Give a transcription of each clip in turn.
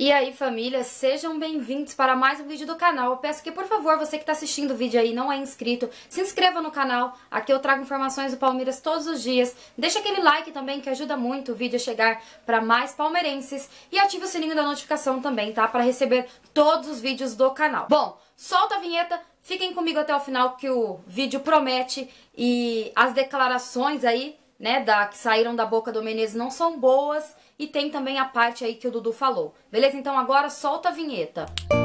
E aí família, sejam bem-vindos para mais um vídeo do canal. Eu peço que por favor, você que está assistindo o vídeo aí e não é inscrito, se inscreva no canal. Aqui eu trago informações do Palmeiras todos os dias. Deixa aquele like também que ajuda muito o vídeo a chegar para mais palmeirenses. E ative o sininho da notificação também, tá? Para receber todos os vídeos do canal. Bom, solta a vinheta, fiquem comigo até o final que o vídeo promete. E as declarações aí né, da, que saíram da boca do Menezes não são boas e tem também a parte aí que o Dudu falou. Beleza? Então agora solta a vinheta. Música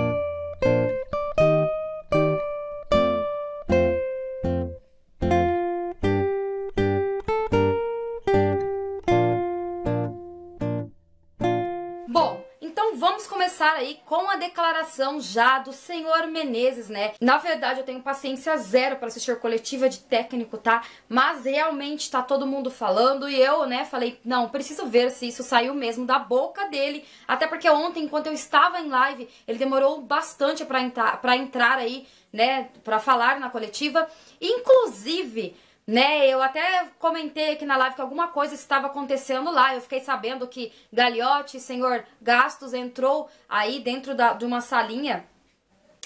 começar aí com a declaração já do senhor Menezes, né? Na verdade, eu tenho paciência zero para assistir coletiva de técnico, tá? Mas realmente tá todo mundo falando e eu, né, falei, não, preciso ver se isso saiu mesmo da boca dele. Até porque ontem, enquanto eu estava em live, ele demorou bastante para entrar, para entrar aí, né, para falar na coletiva. Inclusive, né? Eu até comentei aqui na live que alguma coisa estava acontecendo lá. Eu fiquei sabendo que Galiote, senhor Gastos, entrou aí dentro da, de uma salinha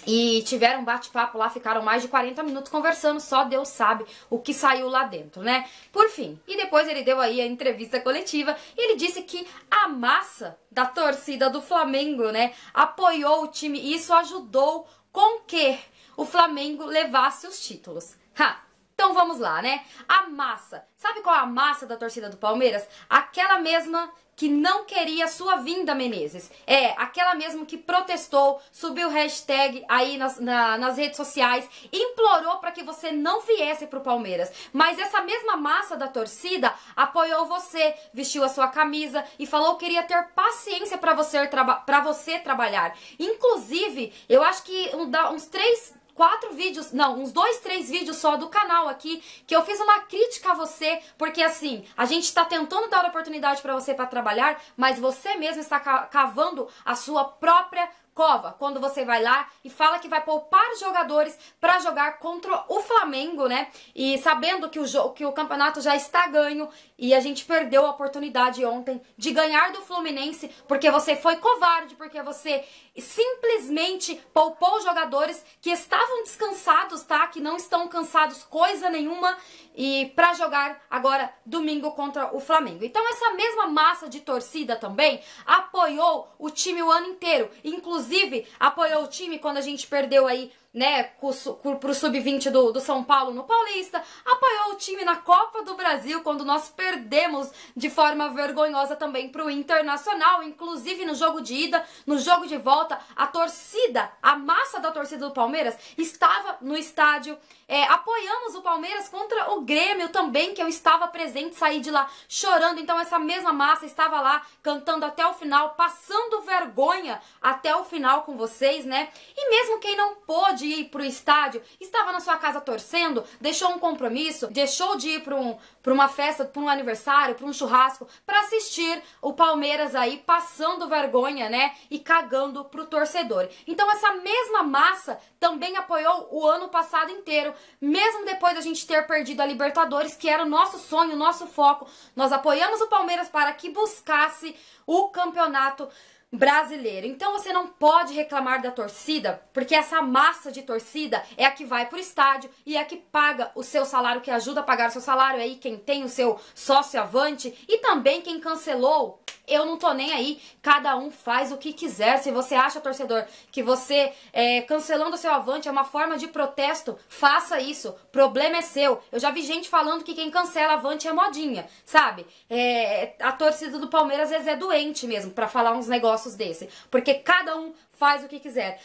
e tiveram um bate-papo lá, ficaram mais de 40 minutos conversando, só Deus sabe o que saiu lá dentro, né? Por fim, e depois ele deu aí a entrevista coletiva e ele disse que a massa da torcida do Flamengo, né, apoiou o time e isso ajudou com que o Flamengo levasse os títulos. Ha! Então vamos lá, né? A massa. Sabe qual é a massa da torcida do Palmeiras? Aquela mesma que não queria sua vinda, Menezes. É, aquela mesmo que protestou, subiu hashtag aí nas, na, nas redes sociais, implorou para que você não viesse pro Palmeiras. Mas essa mesma massa da torcida apoiou você, vestiu a sua camisa e falou que queria ter paciência para você, traba você trabalhar. Inclusive, eu acho que um, uns três quatro vídeos, não, uns dois, três vídeos só do canal aqui, que eu fiz uma crítica a você, porque assim, a gente tá tentando dar oportunidade para você para trabalhar, mas você mesmo está cavando a sua própria Cova, quando você vai lá e fala que vai poupar jogadores para jogar contra o Flamengo, né? E sabendo que o, que o campeonato já está ganho e a gente perdeu a oportunidade ontem de ganhar do Fluminense porque você foi covarde, porque você simplesmente poupou jogadores que estavam descansados, tá? Que não estão cansados coisa nenhuma e para jogar agora domingo contra o Flamengo. Então essa mesma massa de torcida também apoiou o time o ano inteiro, inclusive inclusive apoiou o time quando a gente perdeu aí né, pro sub-20 do, do, São Paulo no Paulista, apoiou o time na Copa do Brasil quando nós perdemos de forma vergonhosa também pro Internacional, inclusive no jogo de ida, no jogo de volta, a torcida, a massa da torcida do Palmeiras estava no estádio, é, apoiamos o Palmeiras contra o Grêmio também, que eu estava presente, saí de lá chorando, então essa mesma massa estava lá cantando até o final, passando vergonha até o final com vocês, né, e mesmo quem não pôde de ir pro estádio, estava na sua casa torcendo, deixou um compromisso, deixou de ir para um, pra uma festa, pra um aniversário, pra um churrasco, para assistir o Palmeiras aí passando vergonha, né? E cagando pro torcedor. Então essa mesma massa também apoiou o ano passado inteiro, mesmo depois da gente ter perdido a Libertadores, que era o nosso sonho, o nosso foco. Nós apoiamos o Palmeiras para que buscasse o campeonato brasileiro. Então você não pode reclamar da torcida, porque essa massa de torcida é a que vai pro estádio e é a que paga o seu salário, que ajuda a pagar o seu salário, é aí quem tem o seu sócio avante e também quem cancelou eu não tô nem aí, cada um faz o que quiser. Se você acha, torcedor, que você é, cancelando o seu avante é uma forma de protesto, faça isso. Problema é seu. Eu já vi gente falando que quem cancela avante é modinha, sabe? É, a torcida do Palmeiras às vezes é doente mesmo para falar uns negócios desse. Porque cada um faz o que quiser.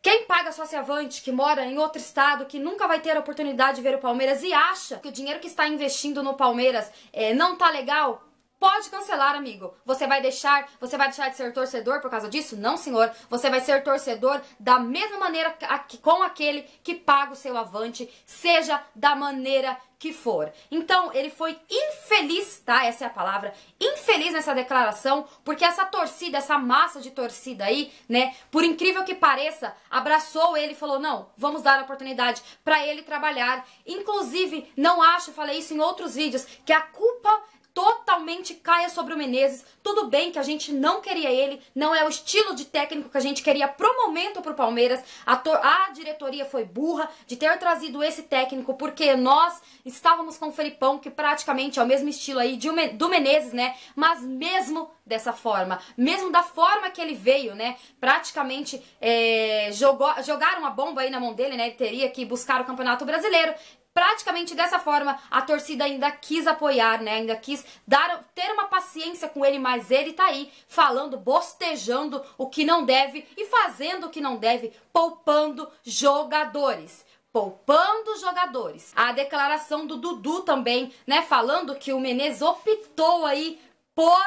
Quem paga sócio-avante, que mora em outro estado, que nunca vai ter a oportunidade de ver o Palmeiras e acha que o dinheiro que está investindo no Palmeiras é, não tá legal, Pode cancelar, amigo. Você vai deixar, você vai deixar de ser torcedor por causa disso? Não, senhor. Você vai ser torcedor da mesma maneira que, com aquele que paga o seu avante, seja da maneira que for. Então, ele foi infeliz, tá? Essa é a palavra. Infeliz nessa declaração, porque essa torcida, essa massa de torcida aí, né, por incrível que pareça, abraçou ele e falou: "Não, vamos dar a oportunidade para ele trabalhar". Inclusive, não acho, falei isso em outros vídeos, que a culpa totalmente caia sobre o Menezes. Tudo bem que a gente não queria ele, não é o estilo de técnico que a gente queria pro momento pro Palmeiras. A, a diretoria foi burra de ter trazido esse técnico, porque nós estávamos com o Felipão, que praticamente é o mesmo estilo aí de, do Menezes, né? Mas mesmo dessa forma, mesmo da forma que ele veio, né? Praticamente é, jogou, jogaram uma bomba aí na mão dele, né? Ele teria que buscar o Campeonato Brasileiro, praticamente dessa forma a torcida ainda quis apoiar, né? Ainda quis dar, ter uma paciência com ele, mas ele tá aí falando, bostejando o que não deve e fazendo o que não deve, poupando jogadores poupando jogadores. A declaração do Dudu também, né, falando que o Menezes optou aí por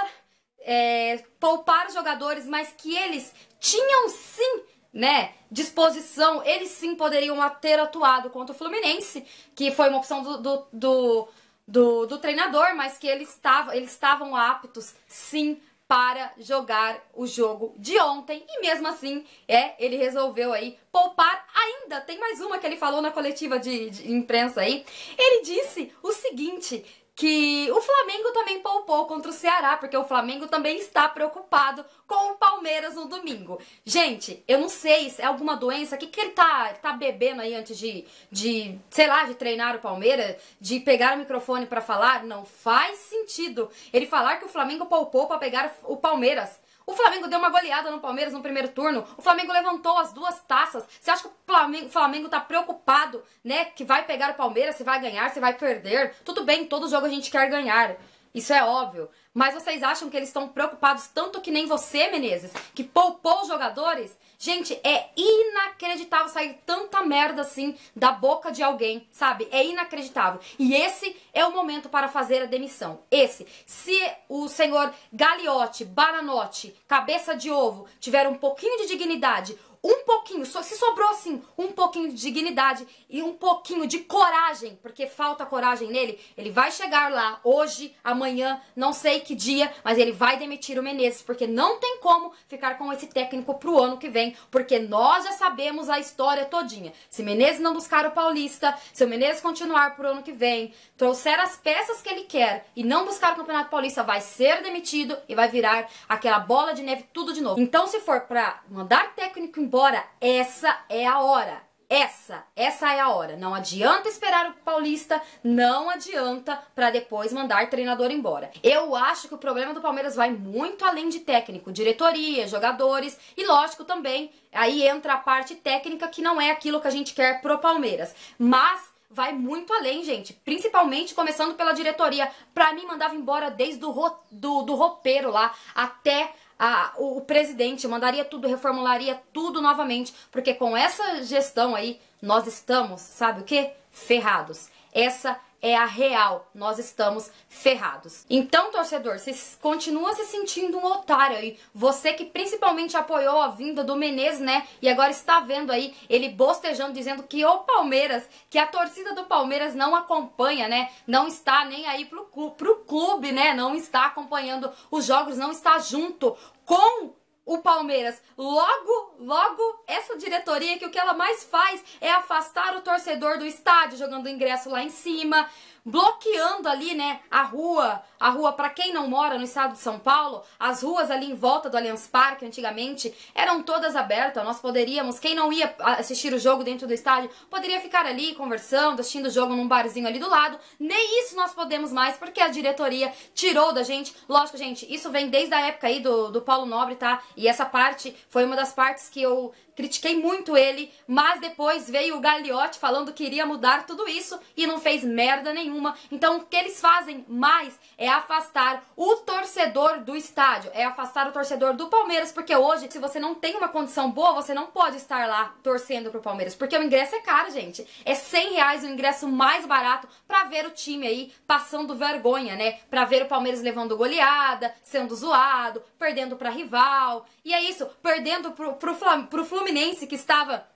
é, poupar jogadores, mas que eles tinham sim né, disposição, eles sim poderiam ter atuado contra o Fluminense, que foi uma opção do, do, do, do, do treinador, mas que eles, tava, eles estavam aptos, sim, para jogar o jogo de ontem. E mesmo assim, é, ele resolveu aí poupar ainda. Tem mais uma que ele falou na coletiva de, de imprensa aí. Ele disse o seguinte, que o Flamengo também poupou contra o Ceará, porque o Flamengo também está preocupado com o Palmeiras no domingo. Gente, eu não sei se é alguma doença, o que, que ele tá, tá bebendo aí antes de, de, sei lá, de treinar o Palmeiras, de pegar o microfone para falar? Não faz sentido ele falar que o Flamengo poupou para pegar o Palmeiras. O Flamengo deu uma goleada no Palmeiras no primeiro turno. O Flamengo levantou as duas taças. Você acha que o Flamengo, o Flamengo tá preocupado, né? Que vai pegar o Palmeiras, se vai ganhar, se vai perder. Tudo bem, todo jogo a gente quer ganhar. Isso é óbvio. Mas vocês acham que eles estão preocupados tanto que nem você, Menezes, que poupou os jogadores? Gente, é inacreditável sair tanta merda assim da boca de alguém, sabe? É inacreditável. E esse é o momento para fazer a demissão. Esse. Se o senhor Galiote, Baranote, Cabeça de Ovo tiver um pouquinho de dignidade, um pouquinho, se sobrou assim, um pouquinho de dignidade e um pouquinho de coragem, porque falta coragem nele, ele vai chegar lá hoje, amanhã, não sei que dia, mas ele vai demitir o Menezes, porque não tem como ficar com esse técnico pro ano que vem, porque nós já sabemos a história todinha. Se Menezes não buscar o Paulista, se o Menezes continuar pro ano que vem, trouxer as peças que ele quer e não buscar o Campeonato Paulista, vai ser demitido e vai virar aquela bola de neve tudo de novo. Então, se for pra mandar técnico embora. Essa é a hora. Essa, essa é a hora. Não adianta esperar o Paulista, não adianta para depois mandar treinador embora. Eu acho que o problema do Palmeiras vai muito além de técnico, diretoria, jogadores e lógico também, aí entra a parte técnica que não é aquilo que a gente quer pro Palmeiras. Mas vai muito além, gente. Principalmente começando pela diretoria. para mim, mandava embora desde o ro do, do roupeiro lá até a, o, o presidente mandaria tudo, reformularia tudo novamente, porque com essa gestão aí, nós estamos, sabe o que? Ferrados. Essa é a real. Nós estamos ferrados. Então, torcedor, você continua se sentindo um otário aí. Você que principalmente apoiou a vinda do Menezes, né? E agora está vendo aí ele bostejando, dizendo que o Palmeiras, que a torcida do Palmeiras não acompanha, né? Não está nem aí pro, pro clube, né? Não está acompanhando os jogos, não está junto com o Palmeiras. Logo, logo, essa diretoria que o que ela mais faz é afastar o torcedor do estádio, jogando o ingresso lá em cima, bloqueando ali, né, a rua, a rua para quem não mora no estado de São Paulo, as ruas ali em volta do Allianz Parque antigamente eram todas abertas, nós poderíamos, quem não ia assistir o jogo dentro do estádio, poderia ficar ali conversando, assistindo o jogo num barzinho ali do lado, nem isso nós podemos mais, porque a diretoria tirou da gente, lógico, gente, isso vem desde a época aí do, do Paulo Nobre, tá, e essa parte foi uma das partes que eu critiquei muito ele, mas depois veio o Gagliotti falando que iria mudar tudo isso e não fez merda nenhuma. Então o que eles fazem mais é afastar o torcedor do estádio, é afastar o torcedor do Palmeiras, porque hoje, se você não tem uma condição boa, você não pode estar lá torcendo pro Palmeiras, porque o ingresso é caro, gente. É 100 reais o ingresso mais barato pra ver o time aí passando vergonha, né? Pra ver o Palmeiras levando goleada, sendo zoado, perdendo pra rival. E é isso, perdendo pro, pro, pro Fluminense que estava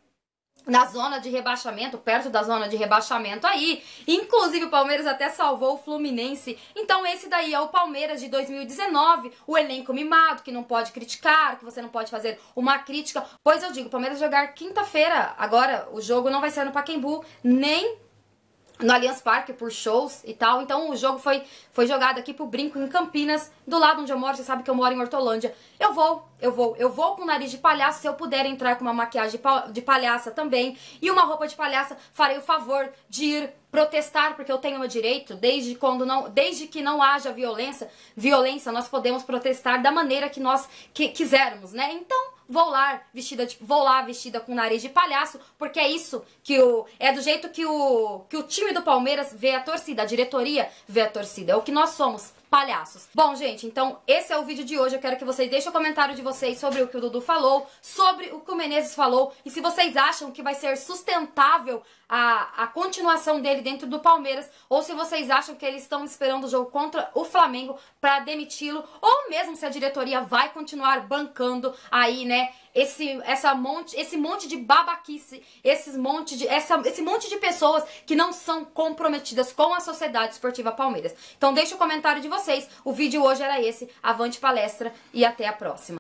na zona de rebaixamento, perto da zona de rebaixamento aí. Inclusive o Palmeiras até salvou o Fluminense. Então esse daí é o Palmeiras de 2019, o elenco mimado que não pode criticar, que você não pode fazer uma crítica. Pois eu digo, o Palmeiras jogar quinta-feira. Agora o jogo não vai ser no Pacaembu, nem no Allianz Parque por shows e tal. Então o jogo foi, foi jogado aqui pro Brinco, em Campinas, do lado onde eu moro. Você sabe que eu moro em Hortolândia. Eu vou, eu vou, eu vou com o nariz de palhaço. Se eu puder entrar com uma maquiagem de palhaça também e uma roupa de palhaça, farei o favor de ir protestar, porque eu tenho meu direito, desde quando não, desde que não haja violência, violência, nós podemos protestar da maneira que nós que, quisermos, né? Então, Vou lá vestida, tipo, vou lá vestida com nariz de palhaço, porque é isso que o é do jeito que o que o time do Palmeiras vê a torcida, a diretoria vê a torcida. É o que nós somos, palhaços. Bom, gente, então esse é o vídeo de hoje. Eu quero que vocês deixem o comentário de vocês sobre o que o Dudu falou, sobre o que o Menezes falou e se vocês acham que vai ser sustentável a, a continuação dele dentro do Palmeiras, ou se vocês acham que eles estão esperando o jogo contra o Flamengo para demiti-lo, ou mesmo se a diretoria vai continuar bancando aí, né, esse, essa monte, esse monte de babaquice, esses monte de, essa, esse monte de pessoas que não são comprometidas com a Sociedade Esportiva Palmeiras. Então deixa o comentário de vocês. O vídeo hoje era esse. Avante palestra e até a próxima.